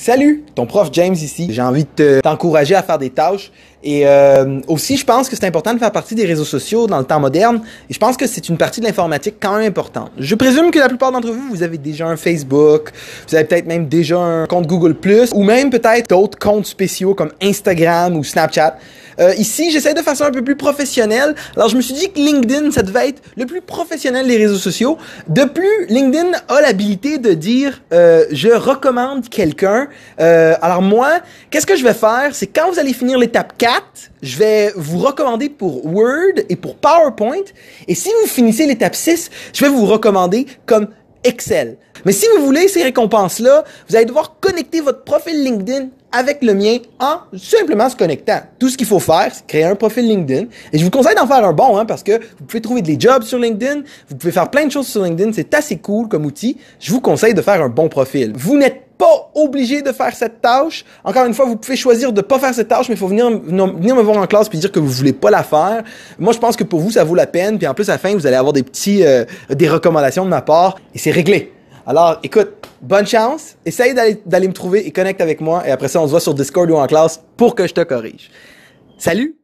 Salut, ton prof James ici. J'ai envie de t'encourager à faire des tâches et euh, aussi, je pense que c'est important de faire partie des réseaux sociaux dans le temps moderne. Et je pense que c'est une partie de l'informatique quand même importante. Je présume que la plupart d'entre vous, vous avez déjà un Facebook, vous avez peut-être même déjà un compte Google ⁇ ou même peut-être d'autres comptes spéciaux comme Instagram ou Snapchat. Euh, ici, j'essaie de façon un peu plus professionnelle. Alors, je me suis dit que LinkedIn, ça devait être le plus professionnel des réseaux sociaux. De plus, LinkedIn a l'habilité de dire euh, je recommande quelqu'un. alors moi, qu'est-ce que je vais faire C'est quand vous allez finir l'étape 4, je vais vous recommander pour Word et pour PowerPoint. Et si vous finissez l'étape 6, je vais vous recommander comme Excel. Mais si vous voulez ces récompenses-là, vous allez devoir connecter votre profil LinkedIn avec le mien en simplement se connectant. Tout ce qu'il faut faire, c'est créer un profil LinkedIn. Et je vous conseille d'en faire un bon, hein, parce que vous pouvez trouver des jobs sur LinkedIn, vous pouvez faire plein de choses sur LinkedIn, c'est assez cool comme outil. Je vous conseille de faire un bon profil. Vous n'êtes pas obligé de faire cette tâche. Encore une fois, vous pouvez choisir de pas faire cette tâche, mais il faut venir, venir, me voir en classe puis dire que vous voulez pas la faire. Moi, je pense que pour vous, ça vaut la peine. Puis en plus, à la fin, vous allez avoir des petits, euh, des recommandations de ma part et c'est réglé. Alors, écoute, bonne chance. Essaye d'aller me trouver et connecte avec moi. Et après ça, on se voit sur Discord ou en classe pour que je te corrige. Salut!